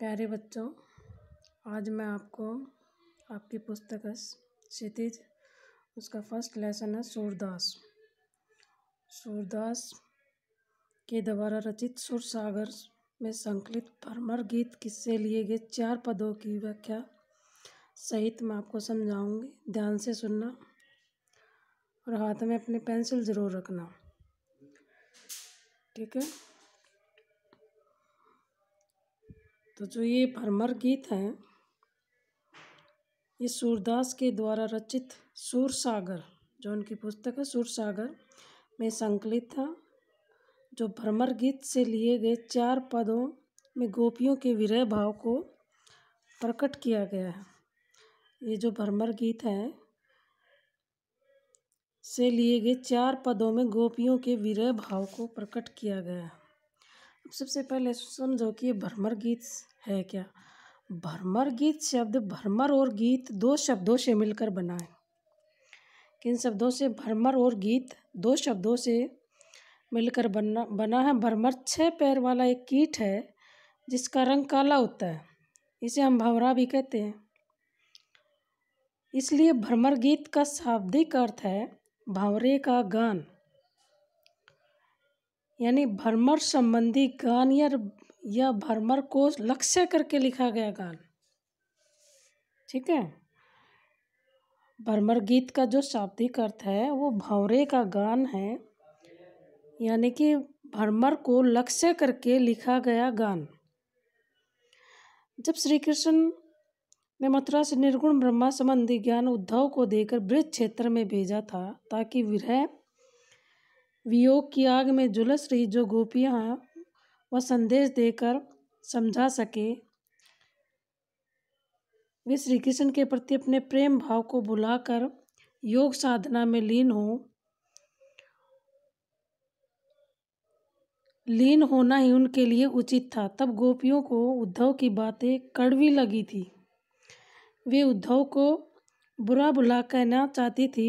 प्यारे बच्चों आज मैं आपको आपकी पुस्तक क्षितिज उसका फर्स्ट लेसन है सूरदास सूरदास के द्वारा रचित सुर सागर में संकलित परमर गीत किससे लिए गए चार पदों की व्याख्या सहित मैं आपको समझाऊंगी ध्यान से सुनना और हाथ में अपने पेंसिल ज़रूर रखना ठीक है तो जो ये भरमर गीत हैं ये सूरदास के द्वारा रचित सूर सागर जो उनकी पुस्तक है सूर सागर में संकलित था जो भ्रमर गीत से लिए गए चार पदों में गोपियों के विरह भाव को प्रकट किया गया है ये जो भ्रमर गीत है से लिए गए चार पदों में गोपियों के विरह भाव को प्रकट किया गया है सबसे पहले तो समझो कि ये भरमर गीत है क्या भरमर गीत शब्द भरमर और गीत दो शब्दों से मिलकर बना है किन शब्दों से भरमर और गीत दो शब्दों से मिलकर बना बना है भरमर छः पैर वाला एक कीट है जिसका रंग काला होता है इसे हम भंवरा भी कहते हैं इसलिए भ्रमर गीत का शाब्दिक अर्थ है भंवरे का गान यानी भरमर संबंधी गान या या भरमर को लक्ष्य करके लिखा गया गान ठीक है भरमर गीत का जो शाब्दिक अर्थ है वो भंवरे का गान है यानी कि भरमर को लक्ष्य करके लिखा गया गान जब श्री कृष्ण ने मथुरा से निर्गुण ब्रह्मा संबंधी ज्ञान उद्धव को देकर ब्रज क्षेत्र में भेजा था ताकि विरह वियोग की आग में झुलस रही जो गोपियाँ हैं वह संदेश देकर समझा सके वे श्री कृष्ण के प्रति अपने प्रेम भाव को बुलाकर योग साधना में लीन हो लीन होना ही उनके लिए उचित था तब गोपियों को उद्धव की बातें कड़वी लगी थी वे उद्धव को बुरा भुला कहना चाहती थी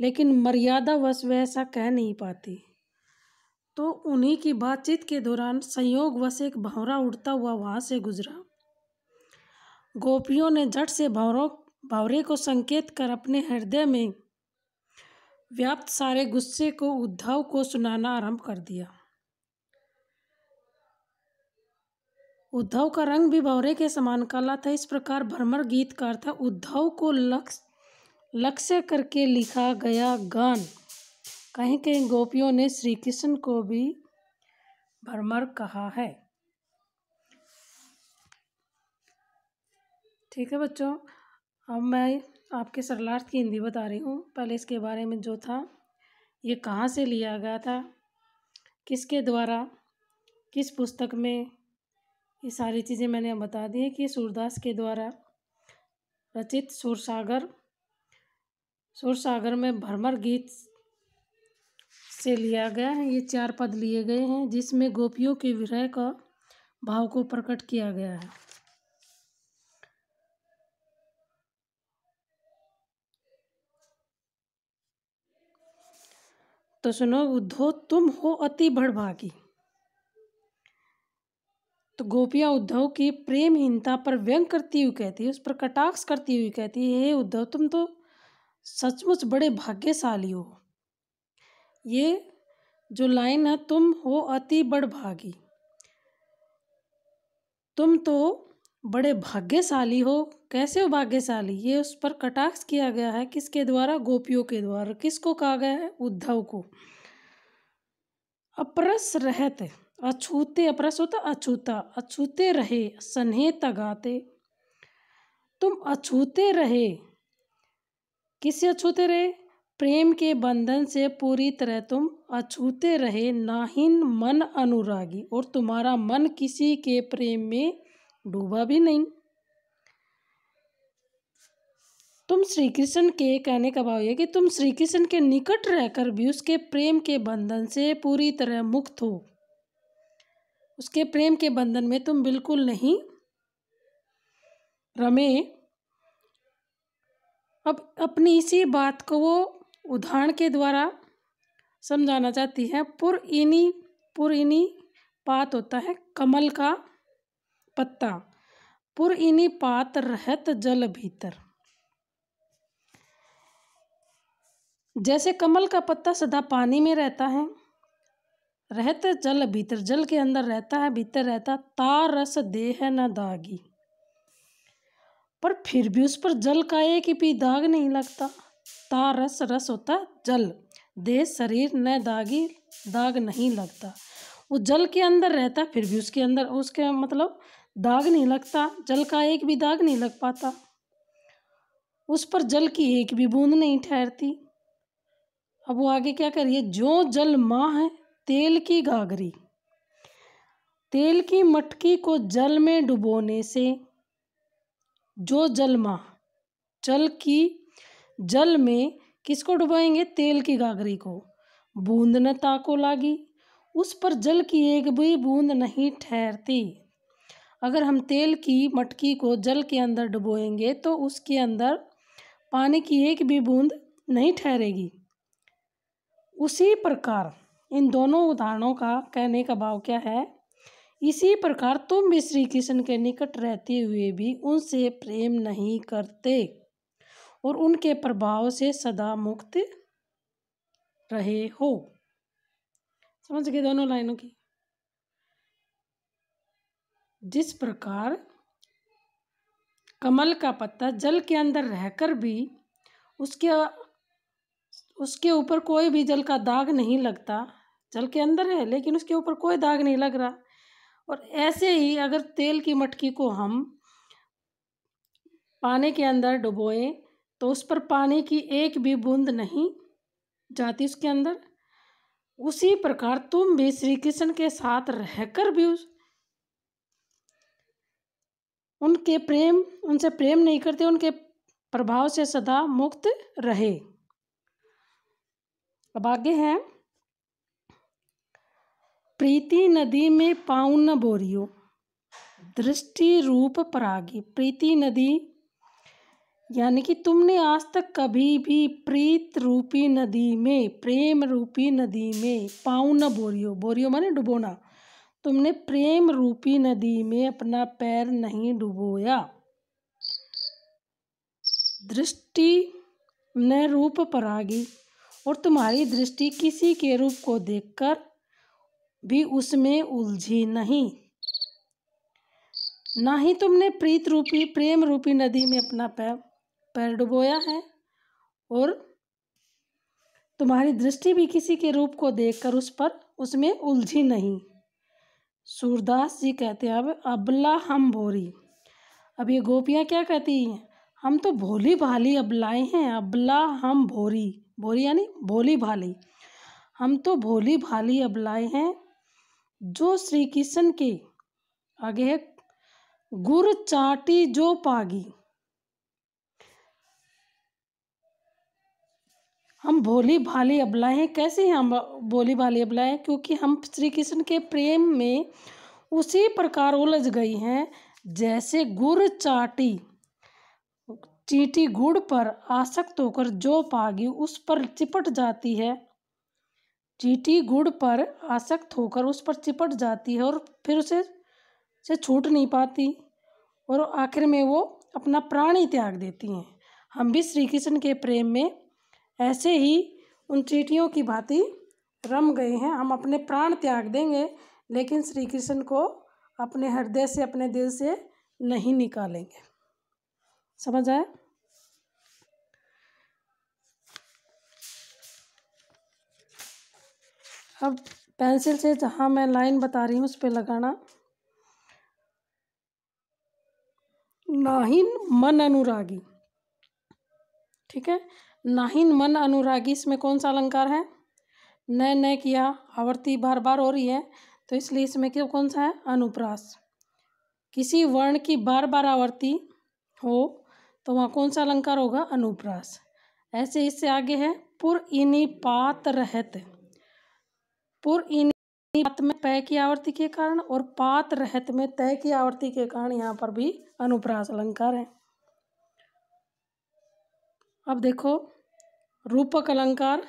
लेकिन मर्यादावश वह ऐसा कह नहीं पाती तो उन्हीं की बातचीत के दौरान संयोगवश एक भंवरा उड़ता हुआ वहाँ से गुजरा गोपियों ने झट से भंवरों भंवरे को संकेत कर अपने हृदय में व्याप्त सारे गुस्से को उद्धव को सुनाना आरंभ कर दिया उद्धव का रंग भी भंवरे के समान काला था इस प्रकार भ्रमर गीतकार था उद्धव को लक्ष्य लक्ष्य करके लिखा गया गान कहीं कहीं गोपियों ने श्री कृष्ण को भी भरमर कहा है ठीक है बच्चों अब मैं आपके सरलार्थ की हिंदी बता रही हूँ पहले इसके बारे में जो था ये कहाँ से लिया गया था किसके द्वारा किस पुस्तक में ये सारी चीज़ें मैंने बता दी है कि सूरदास के द्वारा रचित सूरसागर सुर सागर में भ्रमर गीत से लिया गया है ये चार पद लिए गए हैं जिसमें गोपियों के विरह का भाव को प्रकट किया गया है तो सुनो उद्धो तुम हो अति बड़भागी तो गोपिया उद्धव की प्रेमहीनता पर व्यंग करती हुई कहती है उस पर कटाक्ष करती हुई कहती है हे उद्धव तुम तो सचमुच बड़े भाग्यशाली हो ये जो लाइन है तुम हो अति बड़ भागी तुम तो बड़े भाग्यशाली हो कैसे हो भाग्यशाली ये उस पर कटाक्ष किया गया है किसके द्वारा गोपियों के द्वारा किसको कहा गया है उद्धव को अपरस रहत अछूते अपरस होता अछूता अछूते रहे सन्हे तगाते तुम अछूते रहे किससे अछूते रहे प्रेम के बंधन से पूरी तरह तुम अछूते रहे नाहिन मन अनुरागी और तुम्हारा मन किसी के प्रेम में डूबा भी नहीं तुम श्री कृष्ण के कहने का भाव यह कि तुम श्री कृष्ण के निकट रहकर भी उसके प्रेम के बंधन से पूरी तरह मुक्त हो उसके प्रेम के बंधन में तुम बिल्कुल नहीं रमे अब अपनी इसी बात को वो उदाहरण के द्वारा समझाना चाहती है पुर इनी पुर इनी पात होता है कमल का पत्ता पुर इनी पात रहत जल भीतर जैसे कमल का पत्ता सदा पानी में रहता है रहत जल भीतर जल के अंदर रहता है भीतर रहता तारस देह न दागी पर फिर भी उस पर जल का एक भी दाग नहीं लगता ता रस रस होता जल देह शरीर न दागी दाग नहीं लगता वो जल के अंदर रहता फिर भी उसके अंदर उसके मतलब दाग नहीं लगता जल का एक भी दाग नहीं लग पाता उस पर जल की एक भी बूंद नहीं ठहरती अब वो आगे क्या करिए जो जल माँ है तेल की गागरी तेल की मटकी को जल में डुबोने से जो जलमा जल की जल में किसको डुबाएंगे तेल की गागरी को बूंद न ताको लागी उस पर जल की एक भी बूंद नहीं ठहरती अगर हम तेल की मटकी को जल के अंदर डुबोएंगे तो उसके अंदर पानी की एक भी बूंद नहीं ठहरेगी उसी प्रकार इन दोनों उदाहरणों का कहने का भाव क्या है इसी प्रकार तुम भी श्री कृष्ण के निकट रहते हुए भी उनसे प्रेम नहीं करते और उनके प्रभाव से सदा मुक्त रहे हो समझ गए दोनों लाइनों की जिस प्रकार कमल का पत्ता जल के अंदर रहकर भी उसके उसके ऊपर कोई भी जल का दाग नहीं लगता जल के अंदर है लेकिन उसके ऊपर कोई दाग नहीं लग रहा और ऐसे ही अगर तेल की मटकी को हम पानी के अंदर डुबोएं तो उस पर पानी की एक भी बूंद नहीं जाती उसके अंदर उसी प्रकार तुम भी श्री कृष्ण के साथ रहकर भी उस उनके प्रेम उनसे प्रेम नहीं करते उनके प्रभाव से सदा मुक्त रहे अब आगे हैं प्रीति नदी में पाँव न बोरियो दृष्टि रूप परागी प्रीति नदी यानी कि तुमने आज तक कभी भी प्रीत रूपी नदी में प्रेम रूपी नदी में पाँव न बोरियो बोरियो माने डुबोना तुमने प्रेम रूपी नदी में अपना पैर नहीं डुबोया दृष्टि न रूप परागी और तुम्हारी दृष्टि किसी के रूप को देखकर भी उसमें उलझी नहीं ना ही तुमने प्रीत रूपी प्रेम रूपी नदी में अपना पैर पैर डुबोया है और तुम्हारी दृष्टि भी किसी के रूप को देखकर उस पर उसमें उलझी नहीं सूरदास जी कहते हैं अब अबला हम भोरी अब ये गोपियाँ क्या कहती हैं हम तो भोली भाली अबलाए हैं अबला हम भोरी भोरी यानी भोली भाली हम तो भोली भाली अबलाए हैं जो श्री कृष्ण के आगे है गुर चाटी जो पागी हम भोली भाली अबला हैं कैसे हम भोली भाली अबला हैं क्योंकि हम श्री कृष्ण के प्रेम में उसी प्रकार उलझ गई हैं जैसे गुर चाटी चीटी गुड़ पर आसक्त होकर जो पागी उस पर चिपट जाती है चीटी गुड़ पर आसक्त होकर उस पर चिपट जाती है और फिर उसे से छूट नहीं पाती और आखिर में वो अपना प्राण ही त्याग देती हैं हम भी श्री कृष्ण के प्रेम में ऐसे ही उन चीटियों की भांति रम गए हैं हम अपने प्राण त्याग देंगे लेकिन श्री कृष्ण को अपने हृदय से अपने दिल से नहीं निकालेंगे समझ आए अब पेंसिल से जहाँ मैं लाइन बता रही हूँ उस पर लगाना नाहिन मन अनुरागी ठीक है नाहिन मन अनुरागी इसमें कौन सा अलंकार है नए नए किया आवर्ती बार बार हो रही है तो इसलिए इसमें क्या कौन सा है अनुप्रास किसी वर्ण की बार बार आवर्ती हो तो वहाँ कौन सा अलंकार होगा अनुप्रास ऐसे इससे आगे है पुर इनी पात रहते पुर पात में तय की आवृत्ति के कारण और पात रहत में तय की आवृत्ति के कारण यहाँ पर भी अनुप्रास अलंकार है अब देखो रूपक अलंकार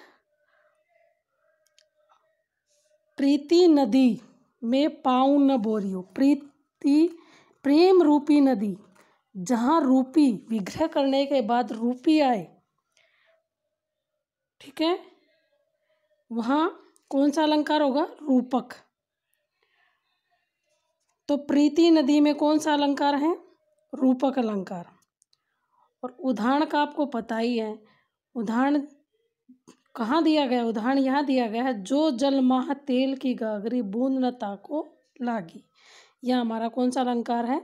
प्रीति नदी में पाँव न बोरियो प्रीति प्रेम रूपी नदी जहाँ रूपी विग्रह करने के बाद रूपी आए ठीक है वहाँ कौन सा अलंकार होगा रूपक तो प्रीति नदी में कौन सा अलंकार है रूपक अलंकार और उदाहरण का आपको पता ही है उदाहरण कहाँ दिया गया उदाहरण यहाँ दिया गया है जो जल माह तेल की गागरी बूंद न को लागी यह हमारा कौन सा अलंकार है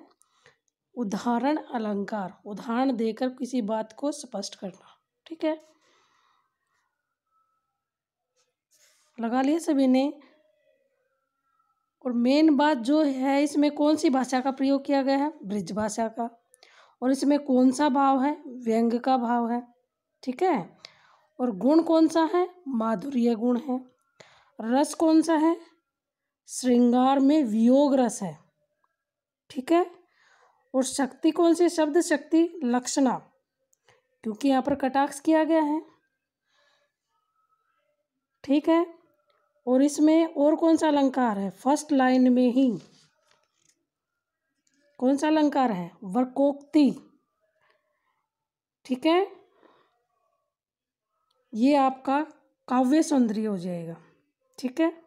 उदाहरण अलंकार उदाहरण देकर किसी बात को स्पष्ट करना ठीक है लगा लिए सभी ने और मेन बात जो है इसमें कौन सी भाषा का प्रयोग किया गया है ब्रिज भाषा का और इसमें कौन सा भाव है व्यंग का भाव है ठीक है और गुण कौन सा है माधुर्य गुण है रस कौन सा है श्रृंगार में वियोग रस है ठीक है और शक्ति कौन सी शब्द शक्ति लक्षणा क्योंकि यहाँ पर कटाक्ष किया गया है ठीक है और इसमें और कौन सा अलंकार है फर्स्ट लाइन में ही कौन सा अलंकार है वर्कोक्ति ठीक है ये आपका काव्य सौंदर्य हो जाएगा ठीक है